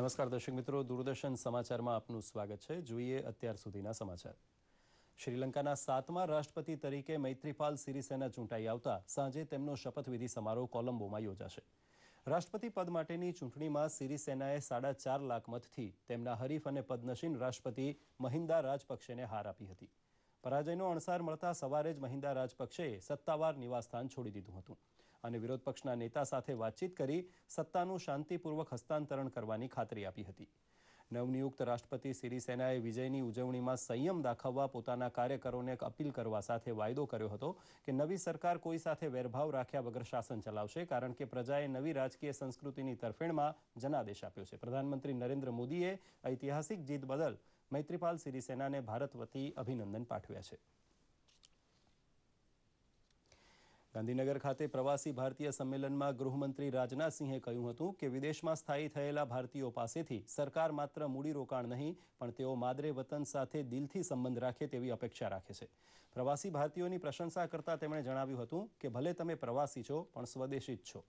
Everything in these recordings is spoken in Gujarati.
નમસ્કાર દર્શક મિત્રો દૂરદર્શન સમાચારમાં આપનું સ્વાગત છે જોઈએ અત્યાર સુધીના સમાચાર શ્રીલંકાના સાતમા રાષ્ટ્રપતિ તરીકે મૈત્રીપાલ સિરિસેના ચૂંટાઈ આવતા સાંજે તેમનો શપથવિધિ સમારોહ કોલંબોમાં યોજાશે રાષ્ટ્રપતિ પદ માટેની ચૂંટણીમાં સિરિસેનાએ સાડા ચાર લાખ મતથી તેમના હરીફ અને પદ્મશીન રાષ્ટ્રપતિ મહિન્દા રાજપક્ષેને હાર આપી હતી પરાજયનો અણસાર મળતા સવારે જ મહિન્દા રાજપક્ષેએ સત્તાવાર નિવાસસ્થાન છોડી દીધું હતું અને વિરોધ પક્ષના નેતા સાથે વાતચીત કરી સત્તાનું શાંતિપૂર્વક હસ્તાંતરણ કરવાની ખાતરી આપી હતી નવનિયુક્ત રાષ્ટ્રપતિ સિરિસેનાએ વિજયની ઉજવણીમાં સંયમ દાખવવા પોતાના કાર્યકરોને અપીલ કરવા સાથે વાયદો કર્યો હતો કે નવી સરકાર કોઈ સાથે વેરભાવ રાખ્યા વગર શાસન ચલાવશે કારણ કે પ્રજાએ નવી રાજકીય સંસ્કૃતિની તરફેણમાં જનાદેશ આપ્યો છે પ્રધાનમંત્રી નરેન્દ્ર મોદીએ ઐતિહાસિક જીત બદલ મૈત્રીપાલ સિરિસેનાને ભારત વતી અભિનંદન પાઠવ્યા છે ગાંધીનગર ખાતે પ્રવાસી ભારતીય સંમેલનમાં ગૃહમંત્રી રાજનાથસિંહે કહ્યું હતું કે વિદેશમાં સ્થાયી થયેલા ભારતીયો પાસેથી સરકાર માત્ર મૂડીરોકાણ નહીં પણ તેઓ માદરે વતન સાથે દિલથી સંબંધ રાખે તેવી અપેક્ષા રાખે છે પ્રવાસી ભારતીયોની પ્રશંસા કરતા તેમણે જણાવ્યું હતું કે ભલે તમે પ્રવાસી છો પણ સ્વદેશી જ છો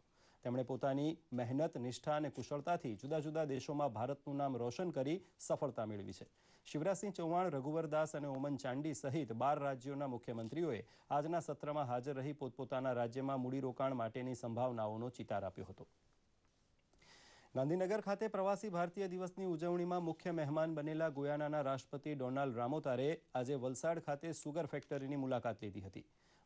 તેમણે પોતાની મહેનત નિષ્ઠા અને કુશળતાથી જુદા જુદા દેશોમાં ભારતનું નામ રોશન કરી સફળતા મેળવી છે શિવરાજસિંહ ચૌહાણ રઘુવરદાસ અને ઓમન ચાંડી સહિત બાર રાજ્યોના મુખ્યમંત્રીઓએ આજના સત્રમાં હાજર રહી પોતપોતાના રાજ્યમાં મૂડીરોકાણ માટેની સંભાવનાઓનો ચિતાર આપ્યો હતો ગાંધીનગર ખાતે પ્રવાસી ભારતીય દિવસની ઉજવણીમાં મુખ્ય મહેમાન બનેલા ગુયાનાના રાષ્ટ્રપતિ ડોનાલ્ડ રામોતારે આજે વલસાડ ખાતે સુગર ફેક્ટરીની મુલાકાત લીધી હતી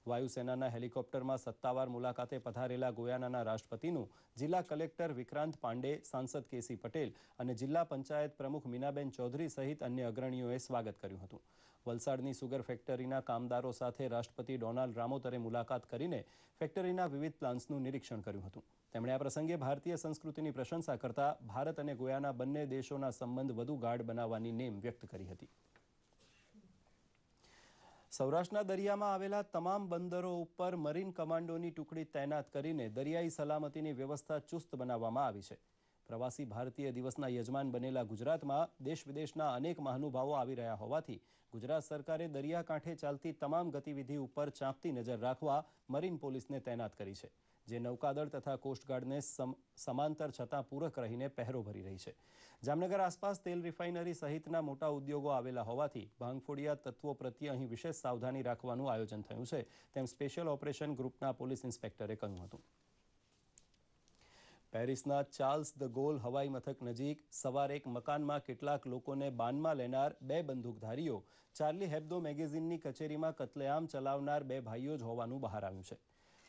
વાયુસેનાના હેલિકોપ્ટરમાં સત્તાવાર મુલાકાતે પધારેલા ગોયાનાના રાષ્ટ્રપતિનું જિલ્લા કલેક્ટર વિક્રાંત પાંડે સાંસદ કેસી પટેલ અને જિલ્લા પંચાયત પ્રમુખ મીનાબેન ચૌધરી સહિત અન્ય અગ્રણીઓએ સ્વાગત કર્યું હતું વલસાડની સુગર ફેક્ટરીના કામદારો સાથે રાષ્ટ્રપતિ ડોનાલ્ડ રામોતરે મુલાકાત કરીને ફેક્ટરીના વિવિધ પ્લાન્સનું નિરીક્ષણ કર્યું હતું તેમણે આ પ્રસંગે ભારતીય સંસ્કૃતિની પ્રશંસા કરતા ભારત અને ગોયાના બંને દેશોના સંબંધ વધુ ગાઢ બનાવવાની નેમ વ્યક્ત કરી હતી સૌરાષ્ટ્રના દરિયામાં આવેલા તમામ બંદરો ઉપર મરીન કમાન્ડોની ટુકડી તૈનાત કરીને દરિયાઈ સલામતીની વ્યવસ્થા ચુસ્ત બનાવવામાં આવી છે પ્રવાસી ભારતીય દિવસના યજમાન બનેલા ગુજરાતમાં દેશ વિદેશના અનેક મહાનુભાવો આવી રહ્યા હોવાથી ગુજરાત સરકારે દરિયાકાંઠે ચાલતી તમામ ગતિવિધિ ઉપર ચાંપતી નજર રાખવા મરીન પોલીસને તૈનાત કરી છે જે નૌકાદળ તથા કોસ્ટગાર્ડને સમાંતર છતાં પૂરક રહીને પહેરો ભરી રહી છે જામનગર આસપાસ તેલ રિફાઇનરી સહિતના મોટા ઉદ્યોગો આવેલા હોવાથી ભાંગફોડિયા તત્વો પ્રત્યે અહીં વિશેષ સાવધાની રાખવાનું આયોજન થયું છે તેમ સ્પેશિયલ ઓપરેશન ગ્રુપના પોલીસ ઇન્સ્પેક્ટરે કહ્યું હતું પેરિસના ચાર્લ્સ ધ ગોલ હવાઈ મથક નજીક સવારે એક મકાનમાં કેટલાક લોકોને બાનમાં લેનાર બે બંદૂકધારીઓ ચાર્લી હેબ્દો મેગેઝિનની કચેરીમાં કતલેઆમ ચલાવનાર બે ભાઈઓ જ હોવાનું બહાર આવ્યું છે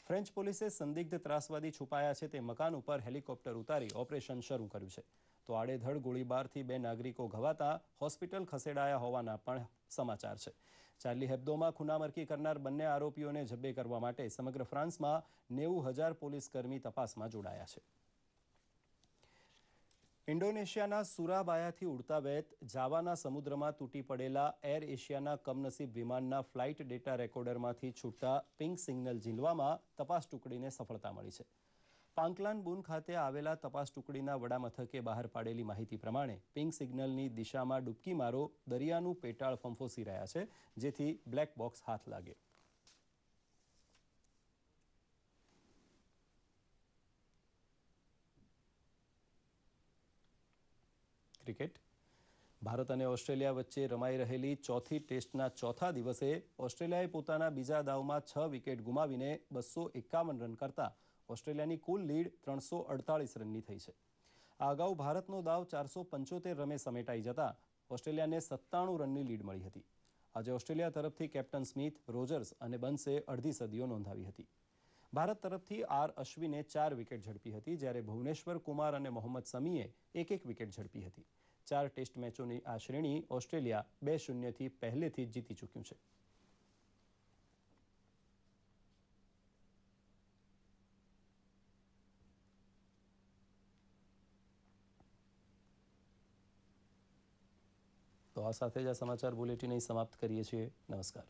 ફ્રેન્ચ પોલીસે સંદિગ્ધ ત્રાસવાદી છુપાયા છે તે મકાન ઉપર હેલિકોપ્ટર ઉતારી ઓપરેશન શરૂ કર્યું છે તો આડેધડ ગોળીબારથી બે નાગરિકો ઘવાતા હોસ્પિટલ ખસેડાયા હોવાના પણ સમાચાર છે ચાર્લી હેબ્દોમાં ખૂનામરકી કરનાર બંને આરોપીઓને જબ્બે કરવા માટે સમગ્ર ફ્રાન્સમાં નેવું હજાર પોલીસકર્મી તપાસમાં જોડાયા છે ઇન્ડોનેશિયાના સુરાબાયાથી ઉડતા બેત જાવાના સમુદ્રમાં તૂટી પડેલા એર એશિયાના કમનસીબ વિમાનના ફ્લાઇટ ડેટા રેકોર્ડરમાંથી છૂટતા પિંક સિગ્નલ ઝીલવામાં તપાસ ટુકડીને સફળતા મળી છે પાંકલાન બુન ખાતે આવેલા તપાસ ટુકડીના વડામથકે બહાર પાડેલી માહિતી પ્રમાણે પિંક સિગ્નલની દિશામાં ડૂબકી મારો દરિયાનું પેટાળ ફંફોસી રહ્યા છે જેથી બ્લેક બોક્સ હાથ લાગે ક્રિકેટ ભારત અને ઓસ્ટ્રેલિયા વચ્ચે રમાઈ રહેલી ચોથી ટેસ્ટના ચોથા દિવસે ઓસ્ટ્રેલિયાએ પોતાના બીજા દાવમાં છ વિકેટ ગુમાવીને બસો એકાવન રન કરતા ઓસ્ટ્રેલિયાની કુલ લીડ ત્રણસો અડતાળીસ રનની થઈ છે આ અગાઉ ભારતનો દાવ ચારસો પંચોતેર રમે સમેટાઈ જતા ઓસ્ટ્રેલિયાને સત્તાણું રનની લીડ મળી હતી આજે ઓસ્ટ્રેલિયા તરફથી કેપ્ટન સ્મિથ રોજર્સ અને બન્સે અડધી સદીઓ નોંધાવી હતી ભારત તરફથી આર અશ્વિને ચાર વિકેટ ઝડપી હતી જ્યારે ભુવનેશ્વર કુમાર અને મોહમ્મદ સમીએ એક એક વિકેટ ઝડપી હતી ચાર ટેસ્ટ મેચોની આ શ્રેણી ઓસ્ટ્રેલિયા બે શૂન્યથી પહેલેથી જ જીતી ચૂક્યું છે તો આ સાથે જ આ સમાચાર બુલેટિન સમાપ્ત કરીએ છીએ નમસ્કાર